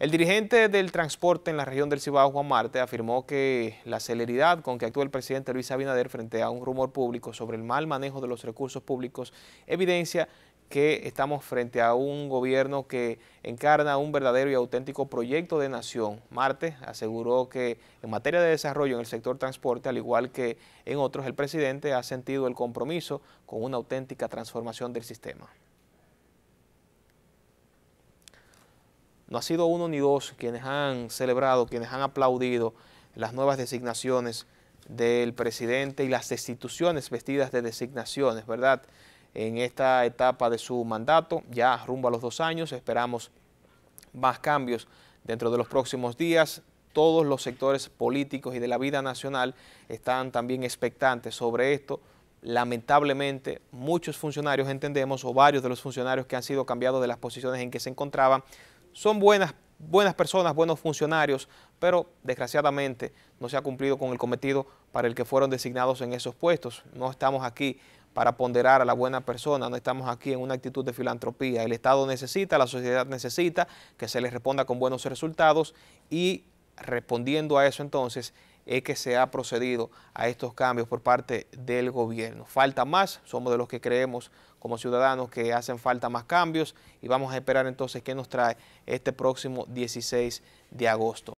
El dirigente del transporte en la región del Cibao, Juan Marte, afirmó que la celeridad con que actúa el presidente Luis Abinader frente a un rumor público sobre el mal manejo de los recursos públicos evidencia que estamos frente a un gobierno que encarna un verdadero y auténtico proyecto de nación. Marte aseguró que en materia de desarrollo en el sector transporte, al igual que en otros, el presidente ha sentido el compromiso con una auténtica transformación del sistema. No ha sido uno ni dos quienes han celebrado, quienes han aplaudido las nuevas designaciones del presidente y las instituciones vestidas de designaciones, ¿verdad? En esta etapa de su mandato, ya rumbo a los dos años, esperamos más cambios dentro de los próximos días. Todos los sectores políticos y de la vida nacional están también expectantes sobre esto. Lamentablemente, muchos funcionarios, entendemos, o varios de los funcionarios que han sido cambiados de las posiciones en que se encontraban, son buenas, buenas personas, buenos funcionarios, pero desgraciadamente no se ha cumplido con el cometido para el que fueron designados en esos puestos. No estamos aquí para ponderar a la buena persona, no estamos aquí en una actitud de filantropía. El Estado necesita, la sociedad necesita que se les responda con buenos resultados y respondiendo a eso entonces es que se ha procedido a estos cambios por parte del gobierno. Falta más, somos de los que creemos como ciudadanos que hacen falta más cambios y vamos a esperar entonces qué nos trae este próximo 16 de agosto.